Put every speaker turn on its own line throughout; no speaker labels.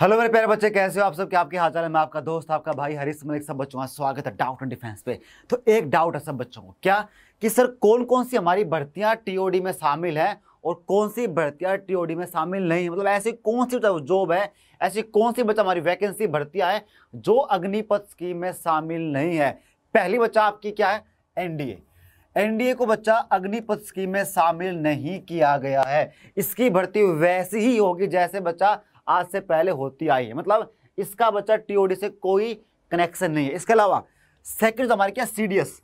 hello मेरे प्यारे बच्चे कैसे हो आप सब क्या आपके चाल है मैं आपका दोस्त आपका भाई हरीश मलिक सब बच्चों का स्वागत है डाउट एंड डिफेंस पे तो एक डाउट है सब बच्चों को क्या कि सर कौन कौन सी हमारी भर्तियां टीओडी में शामिल हैं और कौन सी भर्तियां टीओडी में शामिल नहीं है मतलब ऐसी कौन सी जॉब है ऐसी कौन सी बच्चा हमारी वैकेंसी भर्तियाँ हैं जो अग्निपथ स्कीम में शामिल नहीं है पहली बच्चा आपकी क्या है एनडीए एनडीए को बच्चा अग्निपथ स्कीम में शामिल नहीं किया गया है इसकी भर्ती वैसी ही होगी जैसे बच्चा आज से पहले होती आई है मतलब इसका बच्चा टीओडी से कोई कनेक्शन नहीं है इसके अलावा सेकंड हमारे क्या सीडीएस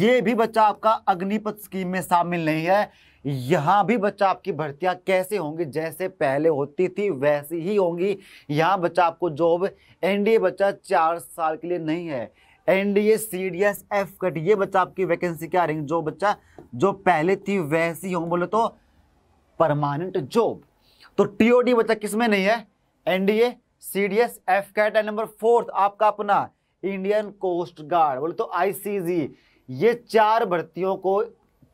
ये भी बच्चा आपका अग्निपथ स्कीम में शामिल नहीं है यहाँ भी बच्चा आपकी भर्तियाँ कैसे होंगी जैसे पहले होती थी वैसी ही होंगी यहाँ बच्चा आपको जॉब एनडीए बच्चा चार साल के लिए नहीं है एनडीए सीडीएस एफ कट ये बच्चा आपकी वैकेंसी क्या रहेंगी जो बच्चा जो पहले थी वैसी हो बोले तो परमानेंट जॉब तो टीओडी बच्चा मतलब किसमें नहीं है NDA CDS AFCAT and number fourth आपका अपना इंडियन कोस्ट गार्ड बोले तो आईसीजी ये चार भर्तियों को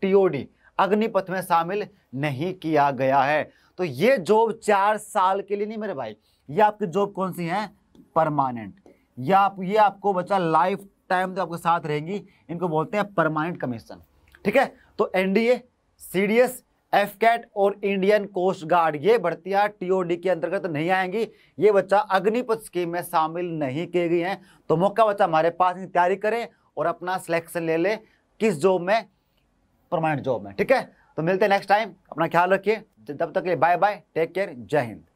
टीओडी अग्निपथ में शामिल नहीं किया गया है तो ये जॉब चार साल के लिए नहीं मेरे भाई ये आपकी जॉब कौन सी है परमानेंट या आप ये आपको बच्चा लाइफ टाइम तो आपके साथ रहेंगी इनको बोलते हैं परमानेंट कमीशन ठीक है तो एनडीए सीडीएस एफ कैट और इंडियन कोस्ट गार्ड ये भर्तियां टीओडी के अंतर्गत तो नहीं आएंगी ये बच्चा अग्निपथ स्कीम में शामिल नहीं किए गए हैं तो मौका बच्चा हमारे पास तैयारी करें और अपना सिलेक्शन ले लें किस जॉब में परमानेंट जॉब में ठीक है तो मिलते हैं नेक्स्ट टाइम अपना ख्याल रखिए तब तक के लिए बाय बाय टेक केयर जय हिंद